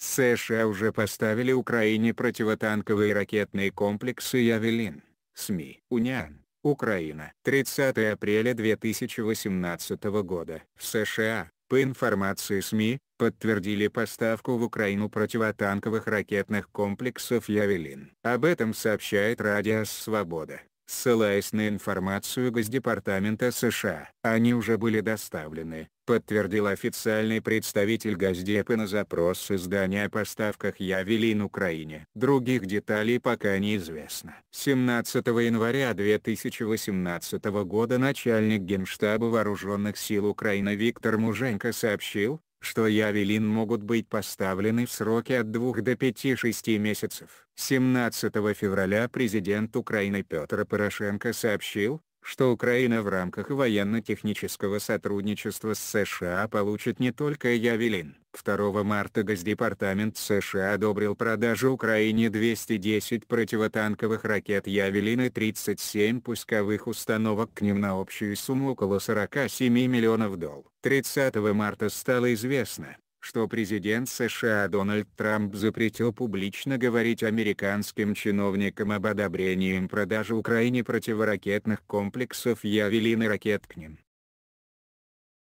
США уже поставили Украине противотанковые ракетные комплексы «Явелин». СМИ «Униан», Украина. 30 апреля 2018 года. В США, по информации СМИ, подтвердили поставку в Украину противотанковых ракетных комплексов «Явелин». Об этом сообщает Радио «Свобода» ссылаясь на информацию Госдепартамента США. Они уже были доставлены, подтвердил официальный представитель Газдепа на запрос издания о поставках Явелин Украине. Других деталей пока неизвестно. 17 января 2018 года начальник Генштаба Вооруженных сил Украины Виктор Муженко сообщил, что Явелин могут быть поставлены в сроки от 2 до 5-6 месяцев. 17 февраля президент Украины Петр Порошенко сообщил, что Украина в рамках военно-технического сотрудничества с США получит не только Явелин. 2 марта Госдепартамент США одобрил продажу Украине 210 противотанковых ракет Явелин и 37 пусковых установок к ним на общую сумму около 47 миллионов долларов. 30 марта стало известно, что президент США Дональд Трамп запретил публично говорить американским чиновникам об одобрении им продажи Украине противоракетных комплексов Явелин и ракет к ним.